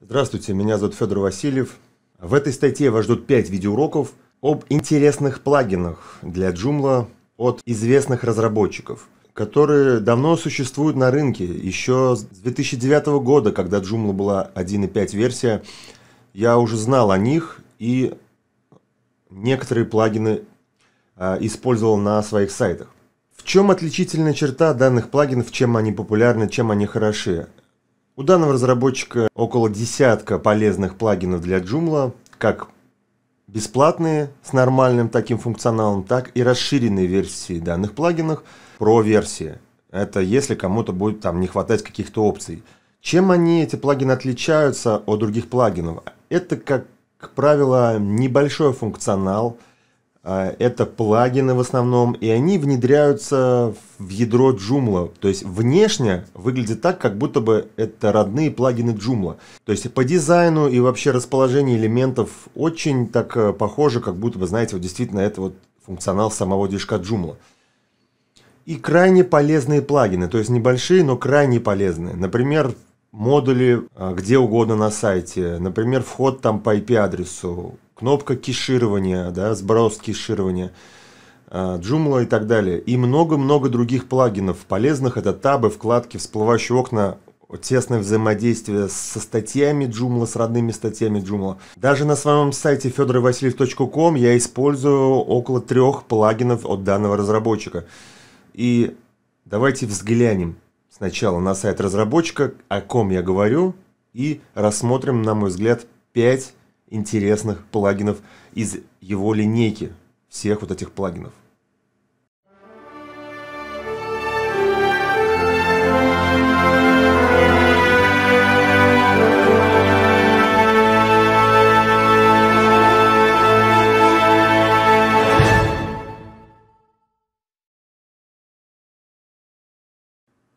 Здравствуйте, меня зовут Федор Васильев. В этой статье вас ждут 5 видеоуроков об интересных плагинах для Joomla от известных разработчиков, которые давно существуют на рынке. Еще с 2009 года, когда Joomla была 1.5 версия, я уже знал о них и некоторые плагины а, использовал на своих сайтах. В чем отличительная черта данных плагинов, чем они популярны, чем они хороши? У данного разработчика около десятка полезных плагинов для Joomla, как бесплатные с нормальным таким функционалом, так и расширенные версии данных плагинов, про версии. Это если кому-то будет там не хватать каких-то опций. Чем они, эти плагины, отличаются от других плагинов? Это, как правило, небольшой функционал – а, это плагины в основном, и они внедряются в ядро Joomla. То есть внешне выглядит так, как будто бы это родные плагины Joomla. То есть по дизайну и вообще расположение элементов очень так э, похоже, как будто бы, знаете, вот действительно это вот функционал самого движка Joomla. И крайне полезные плагины, то есть небольшие, но крайне полезные. Например, модули а, где угодно на сайте, например, вход там по IP-адресу, кнопка кеширования, да, сброс кеширования, а, Joomla и так далее. И много-много других плагинов полезных. Это табы, вкладки, всплывающие окна, тесное взаимодействие со статьями Joomla, с родными статьями Joomla. Даже на своем сайте fedorovasильев.com я использую около трех плагинов от данного разработчика. И давайте взглянем сначала на сайт разработчика, о ком я говорю, и рассмотрим, на мой взгляд, 5 интересных плагинов из его линейки всех вот этих плагинов.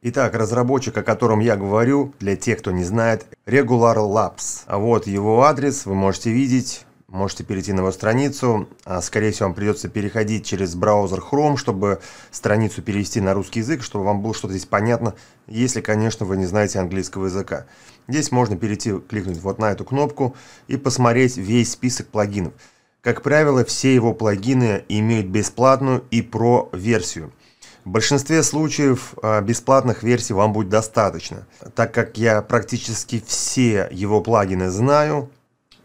Итак, разработчик, о котором я говорю, для тех, кто не знает, Regular Labs. А вот его адрес вы можете видеть, можете перейти на его страницу. А, скорее всего, вам придется переходить через браузер Chrome, чтобы страницу перевести на русский язык, чтобы вам было что-то здесь понятно, если, конечно, вы не знаете английского языка. Здесь можно перейти, кликнуть вот на эту кнопку и посмотреть весь список плагинов. Как правило, все его плагины имеют бесплатную и про-версию – в большинстве случаев а, бесплатных версий вам будет достаточно. Так как я практически все его плагины знаю,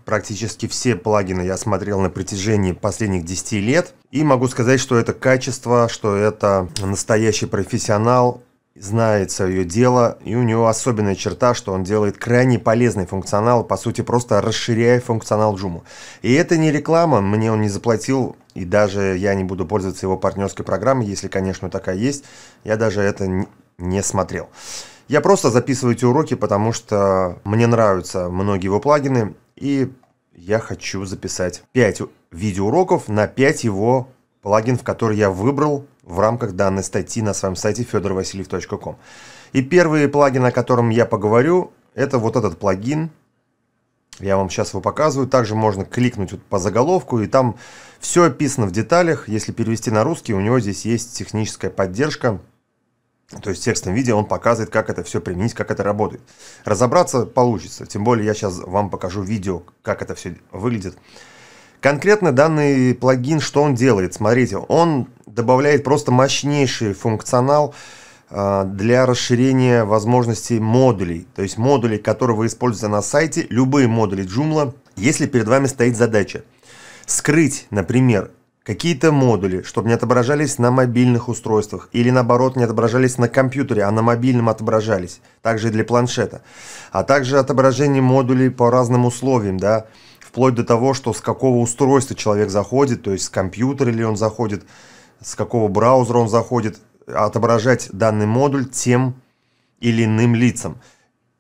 практически все плагины я смотрел на протяжении последних 10 лет. И могу сказать, что это качество, что это настоящий профессионал знает свое дело, и у него особенная черта, что он делает крайне полезный функционал, по сути, просто расширяя функционал Джума. И это не реклама, мне он не заплатил, и даже я не буду пользоваться его партнерской программой, если, конечно, такая есть. Я даже это не смотрел. Я просто записываю эти уроки, потому что мне нравятся многие его плагины, и я хочу записать 5 видеоуроков на 5 его плагин, в который я выбрал в рамках данной статьи на своем сайте fedorvasiliev.com. И первый плагин, о котором я поговорю, это вот этот плагин. Я вам сейчас его показываю. Также можно кликнуть вот по заголовку, и там все описано в деталях. Если перевести на русский, у него здесь есть техническая поддержка. То есть в текстовом виде он показывает, как это все применить, как это работает. Разобраться получится. Тем более я сейчас вам покажу видео, как это все выглядит. Конкретно данный плагин, что он делает? Смотрите, он добавляет просто мощнейший функционал э, для расширения возможностей модулей. То есть модули, которые вы используете на сайте, любые модули Joomla, если перед вами стоит задача скрыть, например, какие-то модули, чтобы не отображались на мобильных устройствах, или наоборот, не отображались на компьютере, а на мобильном отображались, также и для планшета, а также отображение модулей по разным условиям, да, вплоть до того, что с какого устройства человек заходит, то есть с компьютера ли он заходит, с какого браузера он заходит, отображать данный модуль тем или иным лицам.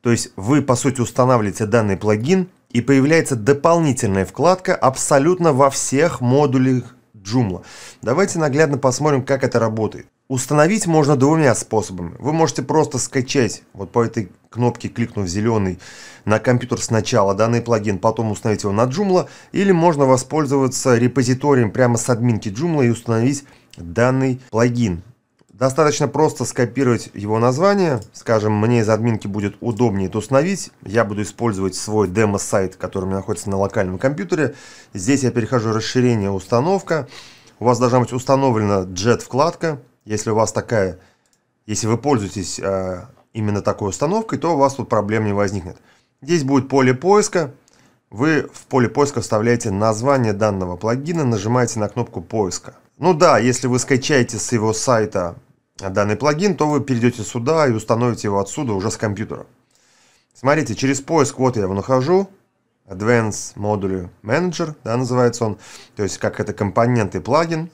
То есть вы, по сути, устанавливаете данный плагин, и появляется дополнительная вкладка абсолютно во всех модулях Joomla. Давайте наглядно посмотрим, как это работает. Установить можно двумя способами. Вы можете просто скачать, вот по этой кнопке кликнув зеленый, на компьютер сначала данный плагин, потом установить его на Joomla, или можно воспользоваться репозиторием прямо с админки Joomla и установить данный плагин. Достаточно просто скопировать его название, скажем, мне из админки будет удобнее это установить, я буду использовать свой демо-сайт, который у меня находится на локальном компьютере, здесь я перехожу расширение «Установка», у вас должна быть установлена JET-вкладка, если у вас такая, если вы пользуетесь э, именно такой установкой, то у вас тут проблем не возникнет. Здесь будет поле поиска. Вы в поле поиска вставляете название данного плагина, нажимаете на кнопку поиска. Ну да, если вы скачаете с его сайта данный плагин, то вы перейдете сюда и установите его отсюда уже с компьютера. Смотрите, через поиск, вот я его нахожу, Advanced Module Manager, да, называется он, то есть как это компонент и плагин,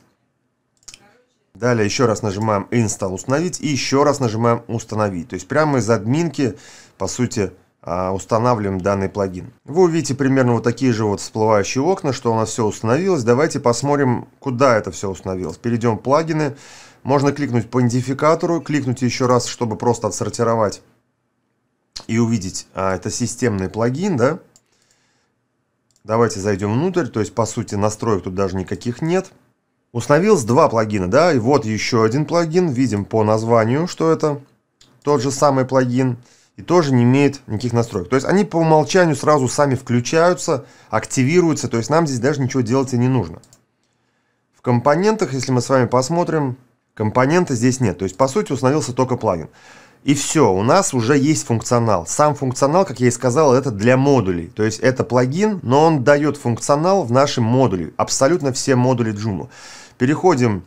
Далее еще раз нажимаем Install установить и еще раз нажимаем установить. То есть прямо из админки, по сути, а, устанавливаем данный плагин. Вы увидите примерно вот такие же вот всплывающие окна, что у нас все установилось. Давайте посмотрим, куда это все установилось. Перейдем в плагины. Можно кликнуть по идентификатору, кликнуть еще раз, чтобы просто отсортировать и увидеть. А, это системный плагин, да? Давайте зайдем внутрь, то есть по сути настроек тут даже никаких нет. Установилось два плагина, да, и вот еще один плагин, видим по названию, что это тот же самый плагин, и тоже не имеет никаких настроек. То есть они по умолчанию сразу сами включаются, активируются, то есть нам здесь даже ничего делать и не нужно. В компонентах, если мы с вами посмотрим, компонента здесь нет, то есть по сути установился только плагин. И все, у нас уже есть функционал. Сам функционал, как я и сказал, это для модулей. То есть это плагин, но он дает функционал в нашем модуле. Абсолютно все модули Joomla. Переходим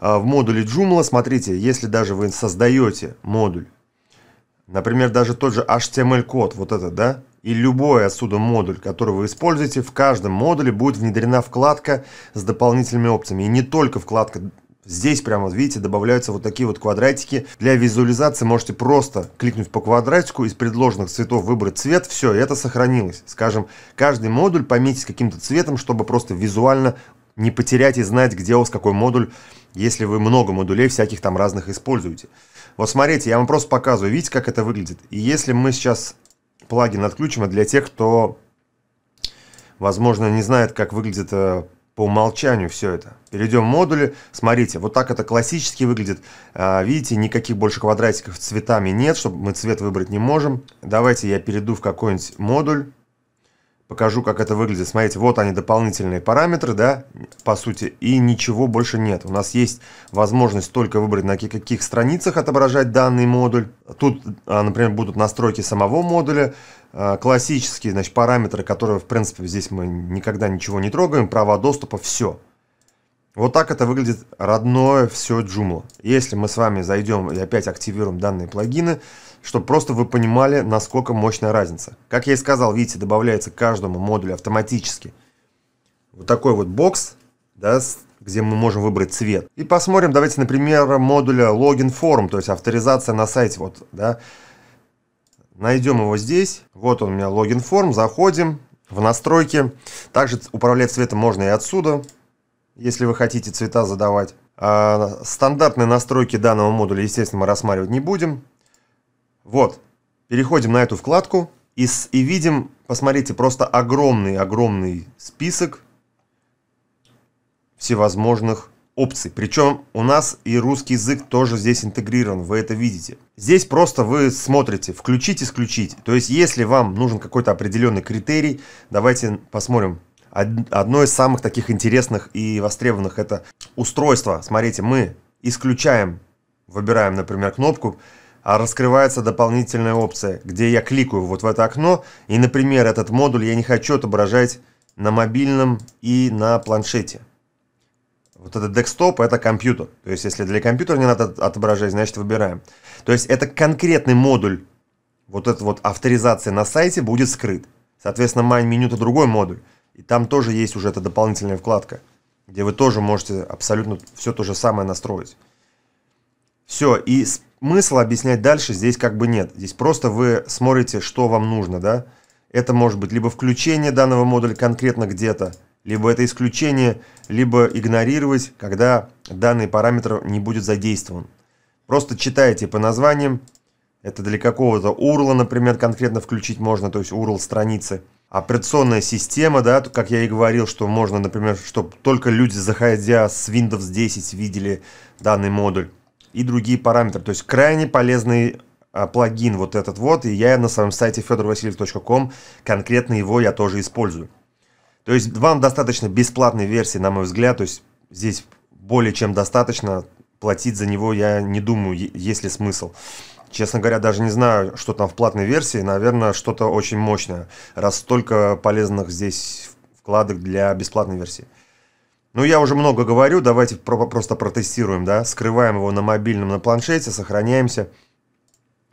а, в модуле Joomla. Смотрите, если даже вы создаете модуль, например, даже тот же HTML-код, вот это, да, и любой отсюда модуль, который вы используете, в каждом модуле будет внедрена вкладка с дополнительными опциями. И не только вкладка Здесь прямо, видите, добавляются вот такие вот квадратики. Для визуализации можете просто кликнуть по квадратику, из предложенных цветов выбрать цвет, все, это сохранилось. Скажем, каждый модуль пометить каким-то цветом, чтобы просто визуально не потерять и знать, где у вас какой модуль, если вы много модулей всяких там разных используете. Вот смотрите, я вам просто показываю, видите, как это выглядит. И если мы сейчас плагин отключим, а для тех, кто, возможно, не знает, как выглядит э, по умолчанию все это. Перейдем в модули. Смотрите, вот так это классически выглядит. Э, видите, никаких больше квадратиков цветами нет, чтобы мы цвет выбрать не можем. Давайте я перейду в какой-нибудь модуль покажу, как это выглядит. Смотрите, вот они дополнительные параметры, да, по сути, и ничего больше нет. У нас есть возможность только выбрать, на каких страницах отображать данный модуль. Тут, а, например, будут настройки самого модуля, а, классические, значит, параметры, которые, в принципе, здесь мы никогда ничего не трогаем, права доступа, все. Вот так это выглядит родное все Joomla. Если мы с вами зайдем и опять активируем данные плагины, чтобы просто вы понимали, насколько мощная разница. Как я и сказал, видите, добавляется к каждому модулю автоматически вот такой вот бокс, да, где мы можем выбрать цвет. И посмотрим, давайте, например, модуля логин форм, то есть авторизация на сайте, вот, да. Найдем его здесь, вот он у меня логин форм, заходим в настройки. Также управлять цветом можно и отсюда, если вы хотите цвета задавать. А стандартные настройки данного модуля, естественно, мы рассматривать не будем. Вот, переходим на эту вкладку и, с, и видим, посмотрите, просто огромный-огромный список всевозможных опций. Причем у нас и русский язык тоже здесь интегрирован, вы это видите. Здесь просто вы смотрите, включить, исключить. То есть, если вам нужен какой-то определенный критерий, давайте посмотрим. Одно из самых таких интересных и востребованных это устройство. Смотрите, мы исключаем, выбираем, например, кнопку а раскрывается дополнительная опция, где я кликаю вот в это окно, и, например, этот модуль я не хочу отображать на мобильном и на планшете. Вот этот декстоп – это компьютер. То есть, если для компьютера не надо отображать, значит, выбираем. То есть, это конкретный модуль, вот эта вот авторизация на сайте будет скрыт. Соответственно, MindMenu – это другой модуль. И там тоже есть уже эта дополнительная вкладка, где вы тоже можете абсолютно все то же самое настроить. Все, и смысла объяснять дальше здесь как бы нет. Здесь просто вы смотрите, что вам нужно, да. Это может быть либо включение данного модуля конкретно где-то, либо это исключение, либо игнорировать, когда данный параметр не будет задействован. Просто читайте по названиям. Это для какого-то URL, например, конкретно включить можно, то есть URL страницы. Операционная система, да, как я и говорил, что можно, например, чтобы только люди, заходя с Windows 10, видели данный модуль и другие параметры. То есть крайне полезный а, плагин вот этот вот, и я на своем сайте fedorvasiliev.com конкретно его я тоже использую. То есть вам достаточно бесплатной версии, на мой взгляд, то есть здесь более чем достаточно, платить за него я не думаю, есть ли смысл. Честно говоря, даже не знаю, что там в платной версии, наверное, что-то очень мощное, раз столько полезных здесь вкладок для бесплатной версии. Ну, я уже много говорю, давайте про просто протестируем, да, скрываем его на мобильном, на планшете, сохраняемся,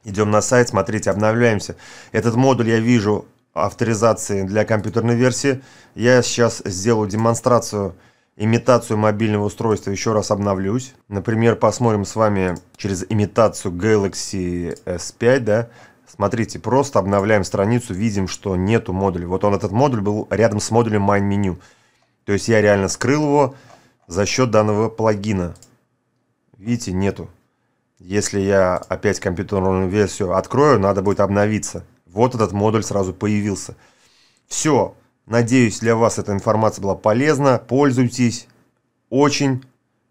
идем на сайт, смотрите, обновляемся. Этот модуль я вижу авторизации для компьютерной версии. Я сейчас сделаю демонстрацию, имитацию мобильного устройства, еще раз обновлюсь. Например, посмотрим с вами через имитацию Galaxy S5, да, Смотрите, просто обновляем страницу, видим, что нету модуля. Вот он, этот модуль был рядом с модулем Menu. То есть я реально скрыл его за счет данного плагина. Видите, нету. Если я опять компьютерную версию открою, надо будет обновиться. Вот этот модуль сразу появился. Все. Надеюсь, для вас эта информация была полезна. Пользуйтесь. Очень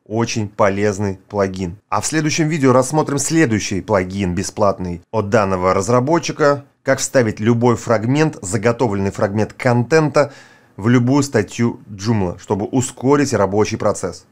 очень полезный плагин. А в следующем видео рассмотрим следующий плагин бесплатный от данного разработчика, как вставить любой фрагмент, заготовленный фрагмент контента в любую статью Joomla, чтобы ускорить рабочий процесс.